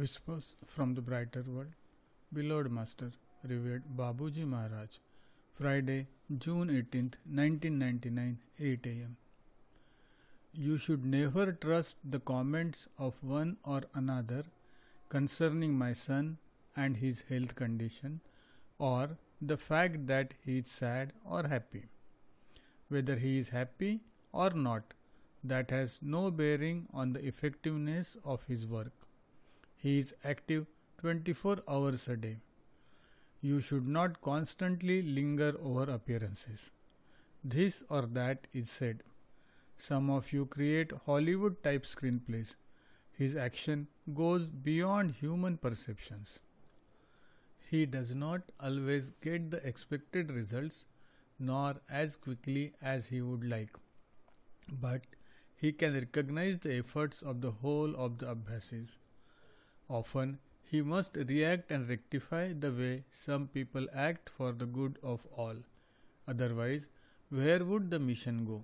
Whispers from the Brighter World, Beloved Master, Revered Babuji Maharaj, Friday, June 18, 1999, 8 am. You should never trust the comments of one or another concerning my son and his health condition or the fact that he is sad or happy. Whether he is happy or not, that has no bearing on the effectiveness of his work. He is active 24 hours a day. You should not constantly linger over appearances. This or that is said. Some of you create Hollywood type screenplays. His action goes beyond human perceptions. He does not always get the expected results nor as quickly as he would like. But he can recognize the efforts of the whole of the Abhasis. Often, he must react and rectify the way some people act for the good of all. Otherwise, where would the mission go?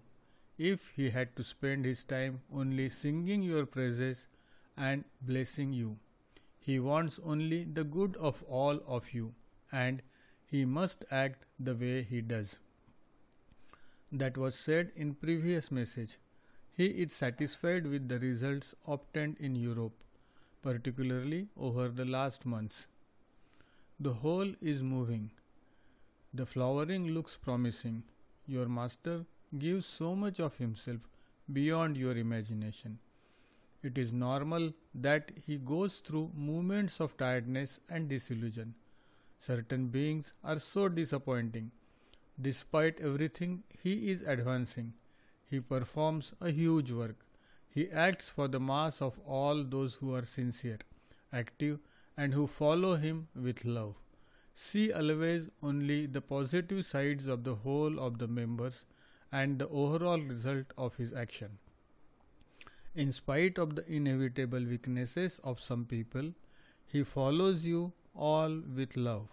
If he had to spend his time only singing your praises and blessing you, he wants only the good of all of you, and he must act the way he does. That was said in previous message. He is satisfied with the results obtained in Europe particularly over the last months. The whole is moving. The flowering looks promising. Your master gives so much of himself beyond your imagination. It is normal that he goes through moments of tiredness and disillusion. Certain beings are so disappointing. Despite everything he is advancing, he performs a huge work. He acts for the mass of all those who are sincere, active, and who follow him with love. See always only the positive sides of the whole of the members and the overall result of his action. In spite of the inevitable weaknesses of some people, he follows you all with love.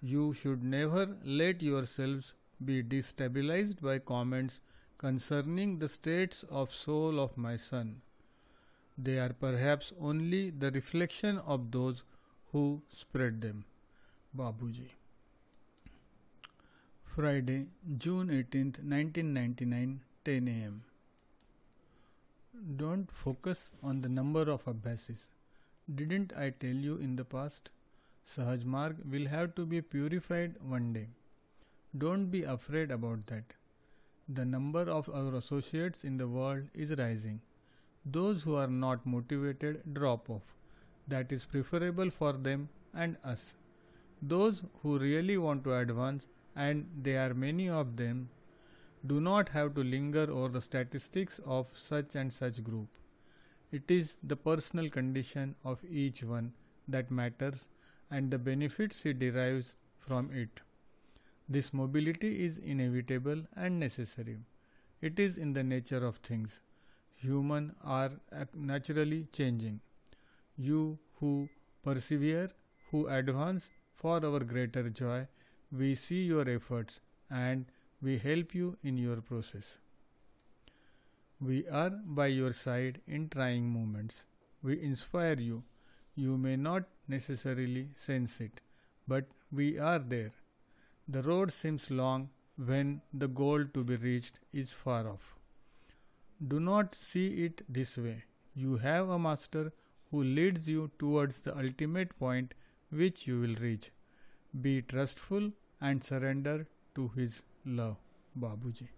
You should never let yourselves be destabilized by comments concerning the states of soul of my son. They are perhaps only the reflection of those who spread them. Babuji. Friday, June 18th, 1999, 10 am. Don't focus on the number of abhasis. Didn't I tell you in the past? Sahajmarg will have to be purified one day. Don't be afraid about that. The number of our associates in the world is rising. Those who are not motivated drop off. That is preferable for them and us. Those who really want to advance, and there are many of them, do not have to linger over the statistics of such and such group. It is the personal condition of each one that matters and the benefits he derives from it. This mobility is inevitable and necessary. It is in the nature of things. Human are naturally changing. You who persevere, who advance for our greater joy, we see your efforts and we help you in your process. We are by your side in trying moments. We inspire you. You may not necessarily sense it, but we are there the road seems long when the goal to be reached is far off. Do not see it this way. You have a master who leads you towards the ultimate point which you will reach. Be trustful and surrender to his love, Babuji.